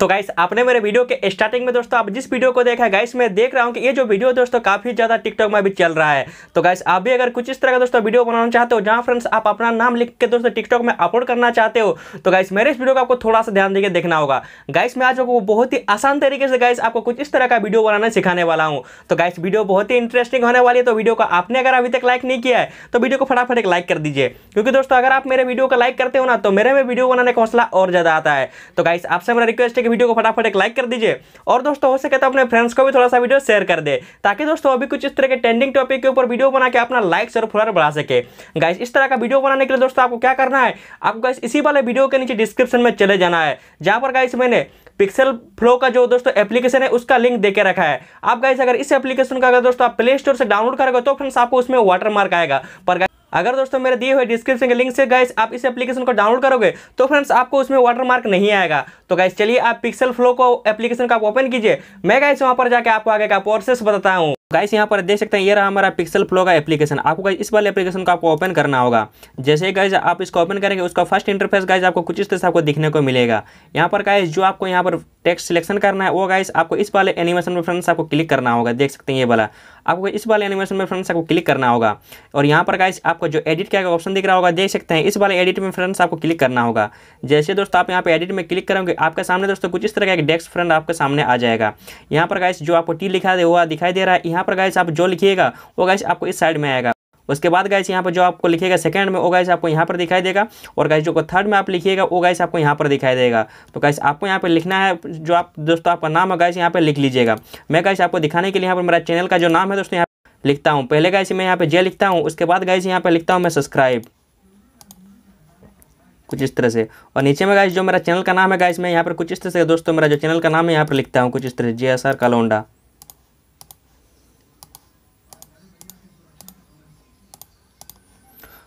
तो गाइस आपने मेरे वीडियो के स्टार्टिंग में दोस्तों आप जिस वीडियो को देखा है गाइस मैं देख रहा हूँ कि ये जो वीडियो दोस्तों काफी ज्यादा टिकटॉक में अभी चल रहा है तो गाइस आप भी अगर कुछ इस तरह का दोस्तों वीडियो बनाना चाहते हो जहाँ फ्रेंड्स आप अपना नाम लिख के दोस्तों टिकटॉक में अपलोड करना चाहते हो तो गाइस मेरे इस वीडियो को आपको थोड़ा सा ध्यान देकर देखना होगा गाइस मैं आज आपको बहुत ही आसान तरीके से गाइस आपको कुछ इस तरह का वीडियो बनाना सिखाने वाला हूँ तो गाइस वीडियो बहुत ही इंटरेस्टिंग होने वाली है तो वीडियो को आपने अगर अभी तक लाइक नहीं किया है तो वीडियो को फटाफट एक लाइक कर दीजिए क्योंकि दोस्तों अगर आप मेरे वीडियो को लाइक करते हो ना तो मेरे में वीडियो बनाने का हौसला और ज्यादा आता है तो गाइस आपसे मेरा रिक्वेस्ट कि वीडियो को फटाफट एक लाइक कर दीजिए और दोस्तों हो सके तो अपने फ्रेंड्स को भी थोड़ा सा वीडियो शेयर कर दे ताकि दोस्तों अभी कुछ इस तरह के ट्रेंडिंग टॉपिक के ऊपर वीडियो बना के अपना लाइक और फॉलोअर बढ़ा सके गाइस इस तरह का वीडियो बनाने के लिए दोस्तों आपको क्या करना है आपको गाइस इसी वाले वीडियो के नीचे डिस्क्रिप्शन में चले जाना है जहाँ पर गाइस मैंने पिक्सल फ्लो का जो दोस्तों एप्लीकेशन है उसका लिंक देके रखा है आप गाइस अगर इस एप्लीकेशन का अगर दोस्तों आप प्ले स्टोर से डाउनलोड करेगा तो फ्रेंड्स आपको उसमें वाटर मार्क आएगा पर अगर दोस्तों मेरे दिए हुए डिस्क्रिप्शन के लिंक से गैस आप इस एप्लीकेशन को डाउनलोड करोगे तो फ्रेंड्स आपको उसमें वाटरमार्क नहीं आएगा तो गैस चलिए आप पिक्सल फ्लो को एप्लीकेशन का आप ओपन कीजिए मैं गैस वहाँ पर जाकर आपको आगे का प्रोसेस बताता हूँ गाइस यहाँ पर देख सकते हैं ये रहा हमारा पिक्सल फ्लो का एप्लीकेशन आपको गाइस इस वाले एप्लीकेशन को आपको ओपन करना होगा जैसे गाइस आप इसको ओपन करेंगे उसका फर्स्ट इंटरफेस गाइस आपको कुछ इस तरह से आपको दिखने को मिलेगा यहाँ पर गाइस जो आपको यहाँ पर टेक्स्ट सिलेक्शन करना है वो गाइस आपको इस वाले एनिमेशन में फ्रेंड्स आपको क्लिक करना होगा देख सकते हैं ये वाला आपको इस वाले एनिमेशन में फ्रेंड्स आपको क्लिक करना होगा और यहाँ पर गाइस आपको जो एडिट का ऑप्शन दिख रहा होगा देख सकते हैं इस वाले एडिट में फ्रेंड्स आपको क्लिक करना होगा जैसे दोस्तों आप यहाँ पर एडिट में क्लिक करोगे आपके सामने दोस्तों कुछ इस तरह का एक डेस्क फ्रेंड आपके सामने आ जाएगा यहाँ पर गाइस जो आपको टी लिखा है वो दिखाई दे रहा है यहाँ पर गाइस आप जो लिखिएगा वो गाइस आपको इस साइड में आएगा उसके बाद गाइस यहाँ पर जो आपको लिखिएगा सेकंड में वो गाइस आपको यहाँ पर दिखाई देगा और गाइस जो को थर्ड में आप लिखिएगा वो गाइस आपको यहाँ पर दिखाई देगा तो गाइस आपको यहाँ पर लिखना है जो आप दोस्तों आपका नाम है गाइस यहाँ पर लिख लीजिएगा मैं गाइस आपको दिखाने के लिए यहाँ पर मेरा चैनल का जो नाम है दोस्तों यहाँ लिखता हूँ पहले गाइस मैं यहाँ पर जे लिखता हूँ उसके बाद गाइस यहाँ पर लिखता हूँ मैं सब्सक्राइब कुछ इस तरह से और नीचे में गाइस जो मेरा चैनल का नाम है गाइस मैं यहाँ पर कुछ इस तरह से दोस्तों मेरा जो चैनल का नाम है यहाँ पर लिखता हूँ कुछ इस तरह से जे एस आर कालोंडा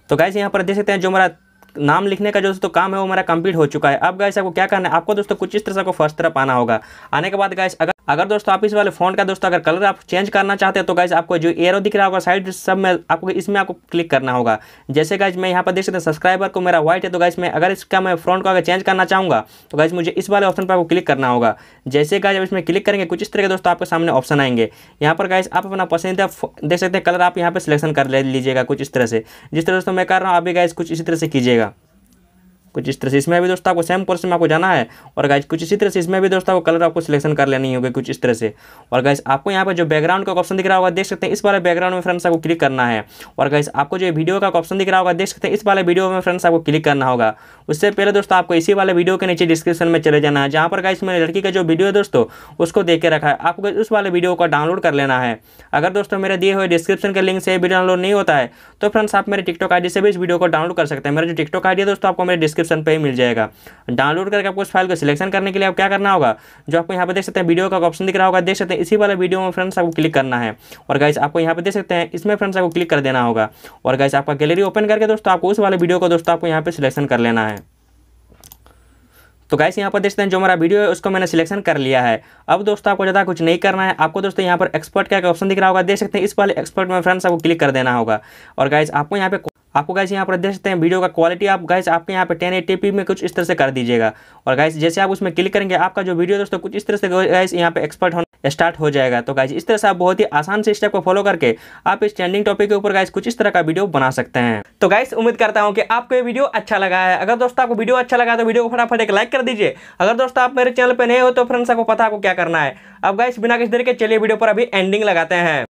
तो गाइस यहाँ पर देख सकते हैं जो हमारा नाम लिखने का जो दोस्तों काम है वो हमारा कंप्लीट हो चुका है अब गाइस आपको क्या करना है आपको दोस्तों कुछ इस तरह से आपको फर्स्ट तरफ आना होगा आने के बाद गाइस अगर अगर दोस्तों आप इस वाले फ़ोन का दोस्तों अगर कलर आप चेंज करना चाहते हैं तो गाइज आपको जो एरो दिख रहा होगा साइड सब में आपको इसमें आपको क्लिक करना होगा जैसे गाइज मैं यहाँ पर देख सकते हैं सब्सक्राइबर को मेरा व्हाइट है तो गाइज मैं अगर इसका मैं फ्रंट को अगर चेंज करना चाहूँगा तो गाइज मुझे इस वाले ऑप्शन पर आपको क्लिक करना होगा जैसे गाइज आप इसमें क्लिक करेंगे कुछ इस तरह के दोस्तों आपके सामने ऑप्शन आएंगे यहाँ पर गाइज आप अपना पसंदीदा देख सकते हैं कलर आप यहाँ पर सिलेक्शन कर लीजिएगा कुछ इस तरह से जिस तरह दोस्तों मैं कर रहा हूँ आप भी गाइज कुछ इसी तरह से कीजिएगा कुछ इस तरह से इसमें भी दोस्तों आपको सेम कोर्स में आपको जाना है और गाइज कुछ इसी तरह से इसमें भी दोस्तों आपको कलर आपको सिलेक्शन कर लेनी होगी कुछ इस तरह से और गाइज आपको यहाँ पर जो बैकग्राउंड का ऑप्शन दिख रहा होगा देख सकते हैं इस वाले बैकग्राउंड में फ्रेंड्स आपको क्लिक करना है और गाइज आपको जो वीडियो का ऑप्शन दिख रहा होगा देख सकते हैं इस वाले वीडियो में फ्रेंड्स आपको क्लिक करना होगा उससे पहले दोस्तों आपको इसी वाले वीडियो के नीचे डिस्क्रिप्शन में चले जाना है जहाँ पर गाइज मेरे लड़की का जो वीडियो है दोस्तों उसको देख के रखा है आपको उस वाले वीडियो को डाउनलोड कर लेना है अगर दोस्तों मेरे दिए हुए डिस्क्रिप्शन के लिंक से वीडियो डाउनलोड नहीं होता है तो फ्रेंड्स आप मेरे टिकटॉक आई से भी इस वीडियो को डाउनलोड कर सकते हैं मेरा जो टिकटॉक आई है दोस्तों आपको मेरे डिस्क्रिप्शन पर ही मिल जाएगा डाउनलोड करके आपको उस फाइल को सिलेक्शन करने के लिए आप क्या करना होगा जो आपको यहाँ पर देख सकते हैं वीडियो का ऑप्शन दिख रहा होगा देख सकते हैं इसी वाला वीडियो में फ्रेंड्स आपको क्लिक करना है और गाइस आपको तो यहाँ पर देख सकते हैं इसमें फ्रेंड्स आपको क्लिक कर देना होगा और गाइस आपका गैलरी ओपन करके दोस्तों आपको उस वाले वीडियो को दोस्तों आपको यहाँ पर सिलेक्शन कर लेना है तो गाइस यहाँ पर देखते हैं जो मेरा वीडियो है उसको मैंने सिलेक्शन कर लिया है अब दोस्तों आपको ज़्यादा कुछ नहीं करना है आपको दोस्तों यहाँ पर एक्सपर्ट का एक ऑप्शन दिख रहा होगा देख सकते हैं इस वाले एक्सपर्ट में फ्रेंड्स आपको क्लिक कर देना होगा और गाइस आपको यहाँ पे आपको गैस यहाँ पर देख सकते हैं वीडियो का क्वालिटी आप गैस आपके यहाँ पे टेन एटी में कुछ इस तरह से कर दीजिएगा और गैस जैसे आप उसमें क्लिक करेंगे आपका जो वीडियो दोस्तों कुछ इस तरह से गैस यहाँ पे एक्सपर्ट होना स्टार्ट हो जाएगा तो गाइज इस तरह से आप बहुत ही आसान से स्टेप को फॉलो करके आप इस ट्रेंडिंग टॉपिक के ऊपर गाइज कुछ इस तरह का वीडियो बना सकते हैं तो गाइस उम्मीद करता हूँ कि आपको ये वीडियो अच्छा लगा है अगर दोस्तों आपको वीडियो अच्छा लगा तो वीडियो को फटाफट एक लाइक कर दीजिए अगर दोस्तों आप मेरे चैनल पर नए हो तो फ्रेंड्स आपको पता आपको क्या करना है अब गाइस बिना किस देर के चलिए वीडियो पर अभी एंडिंग लगाते हैं